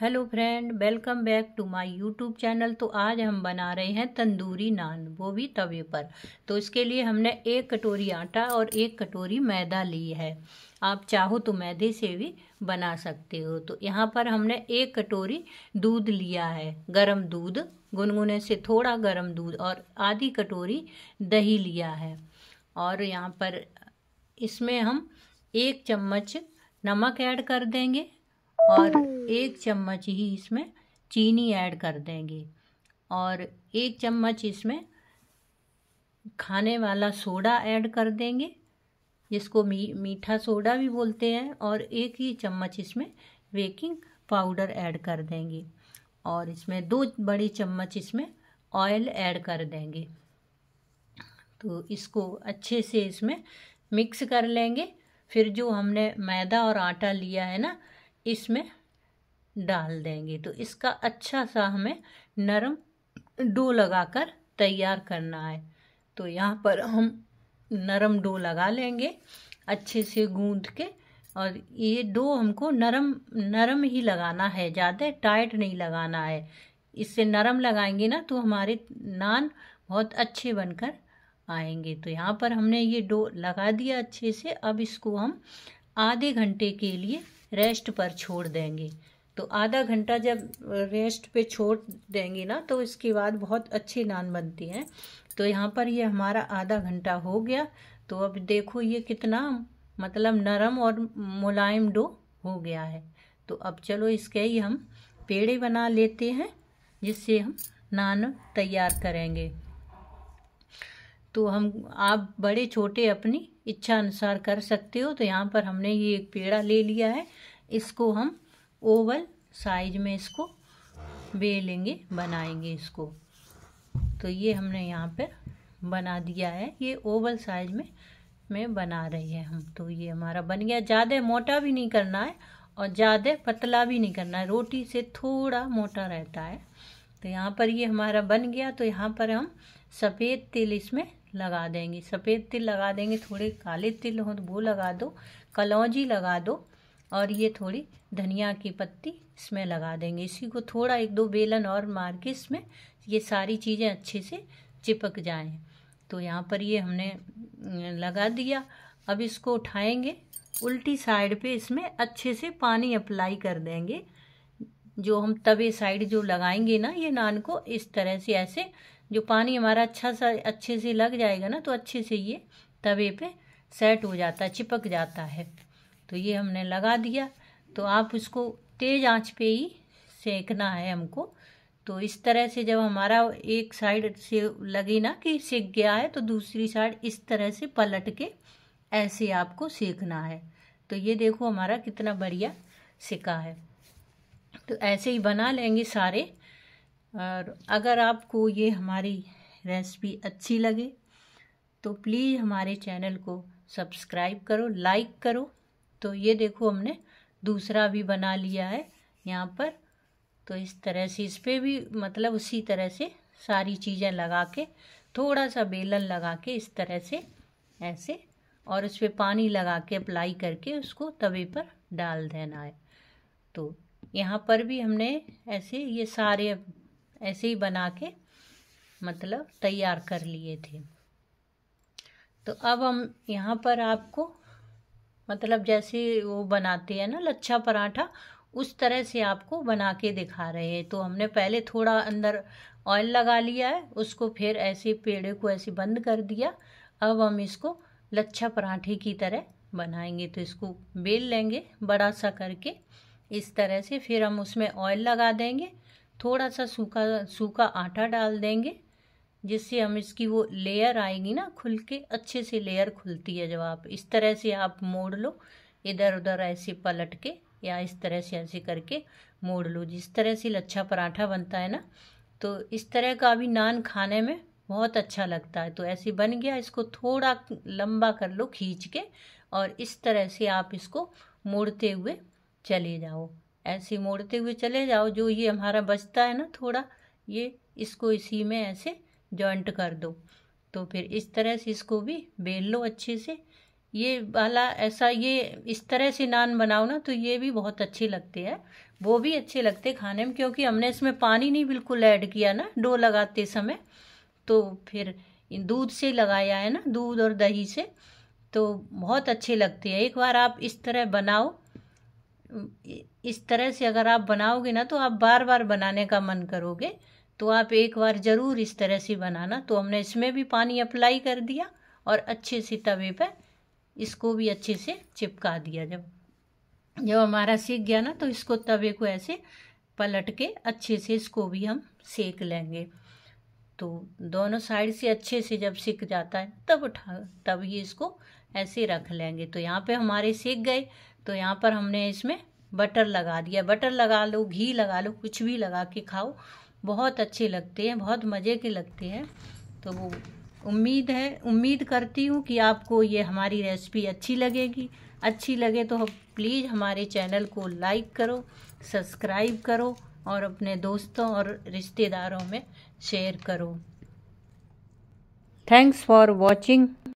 hello friend welcome back to my YouTube channel तो आज हम बना रहे हैं तंदूरी नान वो भी तवे पर तो इसके लिए हमने एक कटोरी आटा और एक कटोरी मैदा ली है आप चाहो तो मैदे से भी बना सकते हो तो यहाँ पर हमने एक कटोरी दूध लिया है गरम दूध गुनगुने से थोड़ा गरम दूध और आधी कटोरी दही लिया है और यहाँ पर इसमें हम एक चम्मच नमक ऐड कर देंगे और एक चम्मच ही इसमें चीनी ऐड कर देंगे और एक चम्मच इसमें खाने वाला सोडा ऐड कर देंगे जिसको मी मीठा सोडा भी बोलते हैं और एक ही चम्मच इसमें बेकिंग पाउडर ऐड कर देंगे और इसमें दो बड़ी चम्मच इसमें ऑयल ऐड कर देंगे तो इसको अच्छे से इसमें मिक्स कर लेंगे फिर जो हमने मैदा और आटा लिया है ना इसमें डाल देंगे तो इसका अच्छा सा हमें नरम डो लगाकर तैयार करना है तो यहाँ पर हम नरम डो लगा लेंगे अच्छे से गूंद के और ये डो हमको नरम नरम ही लगाना है ज़्यादा टाइट नहीं लगाना है इससे नरम लगाएंगे ना तो हमारे नान बहुत अच्छे बनकर आएंगे तो यहाँ पर हमने ये डो लगा दिया अच्छे से अब इसको हम आधे घंटे के लिए रेस्ट पर छोड़ देंगे तो आधा घंटा जब रेस्ट पे छोड़ देंगे ना तो इसके बाद बहुत अच्छी नान बनती है तो यहाँ पर ये हमारा आधा घंटा हो गया तो अब देखो ये कितना मतलब नरम और मुलायम डो हो गया है तो अब चलो इसके ही हम पेड़े बना लेते हैं जिससे हम नान तैयार करेंगे तो हम आप बड़े छोटे अपनी इच्छा अनुसार कर सकते हो तो यहाँ पर हमने ये एक पेड़ा ले लिया है इसको हम ओवल साइज में इसको बेलेंगे बनाएंगे इसको तो ये हमने यहाँ पर बना दिया है ये ओवल साइज में में बना रही है हम तो ये हमारा बन गया ज़्यादा मोटा भी नहीं करना है और ज़्यादा पतला भी नहीं करना है रोटी से थोड़ा मोटा रहता है तो यहाँ पर ये हमारा बन गया तो यहाँ पर हम सफ़ेद तिल इसमें लगा देंगे सफ़ेद तिल लगा देंगे थोड़े काले तिल हो तो वो लगा दो कलौजी लगा दो और ये थोड़ी धनिया की पत्ती इसमें लगा देंगे इसी को थोड़ा एक दो बेलन और मार के इसमें ये सारी चीज़ें अच्छे से चिपक जाएं तो यहाँ पर ये हमने लगा दिया अब इसको उठाएंगे उल्टी साइड पे इसमें अच्छे से पानी अप्लाई कर देंगे जो हम तवे साइड जो लगाएंगे ना ये नान को इस तरह से ऐसे जो पानी हमारा अच्छा सा अच्छे से लग जाएगा ना तो अच्छे से ये तवे पे सेट हो जाता है चिपक जाता है तो ये हमने लगा दिया तो आप उसको तेज़ आंच पे ही सेकना है हमको तो इस तरह से जब हमारा एक साइड से लगे ना कि सेक गया है तो दूसरी साइड इस तरह से पलट के ऐसे आपको सेकना है तो ये देखो हमारा कितना बढ़िया सिका है तो ऐसे ही बना लेंगे सारे और अगर आपको ये हमारी रेसिपी अच्छी लगे तो प्लीज़ हमारे चैनल को सब्सक्राइब करो लाइक करो तो ये देखो हमने दूसरा भी बना लिया है यहाँ पर तो इस तरह से इस पर भी मतलब उसी तरह से सारी चीज़ें लगा के थोड़ा सा बेलन लगा के इस तरह से ऐसे और उस पर पानी लगा के अप्लाई करके उसको तवे पर डाल देना है तो यहाँ पर भी हमने ऐसे ये सारे ऐसे ही बना के मतलब तैयार कर लिए थे तो अब हम यहाँ पर आपको मतलब जैसे वो बनाते हैं ना लच्छा पराठा उस तरह से आपको बना के दिखा रहे हैं तो हमने पहले थोड़ा अंदर ऑयल लगा लिया है उसको फिर ऐसे पेड़े को ऐसे बंद कर दिया अब हम इसको लच्छा पराठे की तरह बनाएंगे तो इसको बेल लेंगे बड़ा सा करके इस तरह से फिर हम उसमें ऑयल लगा देंगे थोड़ा सा सूखा सूखा आटा डाल देंगे जिससे हम इसकी वो लेयर आएगी ना खुल के अच्छे से लेयर खुलती है जब आप इस तरह से आप मोड़ लो इधर उधर ऐसे पलट के या इस तरह से ऐसे करके मोड़ लो जिस तरह से लच्छा पराठा बनता है ना तो इस तरह का अभी नान खाने में बहुत अच्छा लगता है तो ऐसे बन गया इसको थोड़ा लंबा कर लो खींच के और इस तरह से आप इसको मोड़ते हुए चले जाओ ऐसे मोड़ते हुए चले जाओ जो ये हमारा बचता है ना थोड़ा ये इसको इसी में ऐसे जॉइंट कर दो तो फिर इस तरह से इसको भी बेल लो अच्छे से ये वाला ऐसा ये इस तरह से नान बनाओ ना तो ये भी बहुत अच्छे लगते हैं वो भी अच्छे लगते खाने में क्योंकि हमने इसमें पानी नहीं बिल्कुल ऐड किया ना डो लगाते समय तो फिर दूध से लगाया है ना दूध और दही से तो बहुत अच्छे लगते हैं एक बार आप इस तरह बनाओ इस तरह से अगर आप बनाओगे ना तो आप बार बार बनाने का मन करोगे तो आप एक बार ज़रूर इस तरह से बनाना तो हमने इसमें भी पानी अप्लाई कर दिया और अच्छे से तवे पर इसको भी अच्छे से चिपका दिया जब जब हमारा सीख गया ना तो इसको तवे को ऐसे पलट के अच्छे से इसको भी हम सेक लेंगे तो दोनों साइड से अच्छे से जब सीख जाता है तब उठा तब ये इसको ऐसे रख लेंगे तो यहाँ पे हमारे सेक गए तो यहाँ पर हमने इसमें बटर लगा दिया बटर लगा लो घी लगा लो कुछ भी लगा के खाओ बहुत अच्छे लगते हैं बहुत मज़े के लगते हैं तो वो उम्मीद है उम्मीद करती हूँ कि आपको ये हमारी रेसिपी अच्छी लगेगी अच्छी लगे तो प्लीज़ हमारे चैनल को लाइक करो सब्सक्राइब करो और अपने दोस्तों और रिश्तेदारों में शेयर करो थैंक्स फॉर वॉचिंग